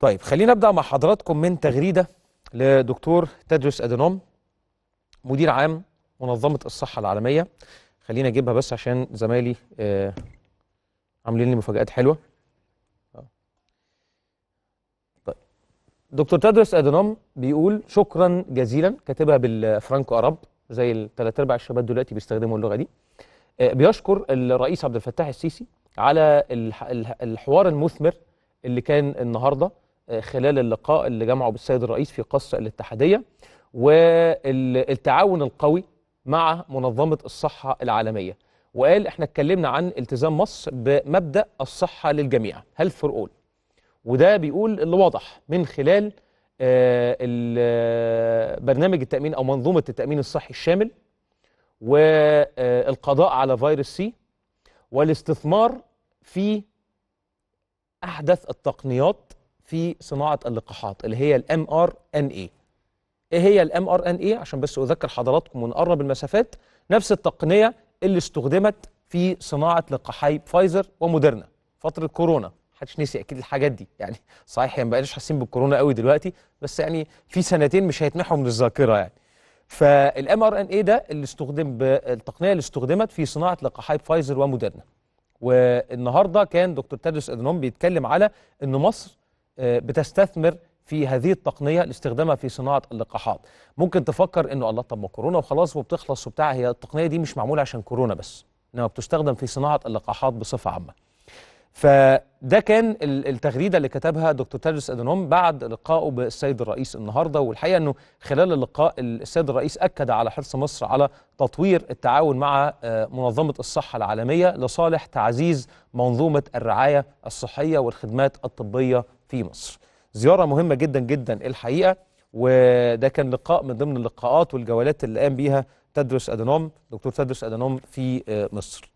طيب خلينا ابدا مع حضراتكم من تغريده لدكتور تدرس ادينوم مدير عام منظمه الصحه العالميه خلينا اجيبها بس عشان زمايلي آه عاملين لي مفاجات حلوه طيب دكتور تدرس ادينوم بيقول شكرا جزيلا كاتبها بالفرانكو اراب زي الثلاث ارباع الشباب دلوقتي بيستخدموا اللغه دي آه، بيشكر الرئيس عبد الفتاح السيسي على الحوار المثمر اللي كان النهارده خلال اللقاء اللي جمعه بالسيد الرئيس في قصر الاتحادية والتعاون القوي مع منظمة الصحة العالمية وقال احنا اتكلمنا عن التزام مصر بمبدأ الصحة للجميع هيلث فور اول وده بيقول اللي واضح من خلال آه، آه، برنامج التأمين أو منظومة التأمين الصحي الشامل والقضاء على فيروس سي والاستثمار في أحدث التقنيات في صناعه اللقاحات اللي هي الـ mRNA ايه هي الـ mRNA عشان بس اذكر حضراتكم ونقرب المسافات نفس التقنيه اللي استخدمت في صناعه لقاحي فايزر وموديرنا فتره كورونا محدش نسي اكيد الحاجات دي يعني صحيح يعني ما بقناش حاسين بالكورونا قوي دلوقتي بس يعني في سنتين مش هيتمحوا من الذاكره يعني فالام ار ان اي ده اللي استخدم بالتقنيه اللي استخدمت في صناعه لقاحي فايزر وموديرنا والنهارده كان دكتور تادوس ادنوم بيتكلم على ان مصر بتستثمر في هذه التقنيه لاستخدامها في صناعه اللقاحات ممكن تفكر انه الله طب ما كورونا وخلاص وبتخلص وبتاع هي التقنيه دي مش معموله عشان كورونا بس انما بتستخدم في صناعه اللقاحات بصفه عامه فده كان التغريده اللي كتبها دكتور تادرس ادنوم بعد لقائه بالسيد الرئيس النهارده والحقيقه انه خلال اللقاء السيد الرئيس اكد على حرص مصر على تطوير التعاون مع آه، منظمه الصحه العالميه لصالح تعزيز منظومه الرعايه الصحيه والخدمات الطبيه في مصر زيارة مهمة جدا جدا الحقيقة وده كان لقاء من ضمن اللقاءات والجولات اللي قام بيها تدرس أدنوم دكتور تدرس أدنوم في آه، مصر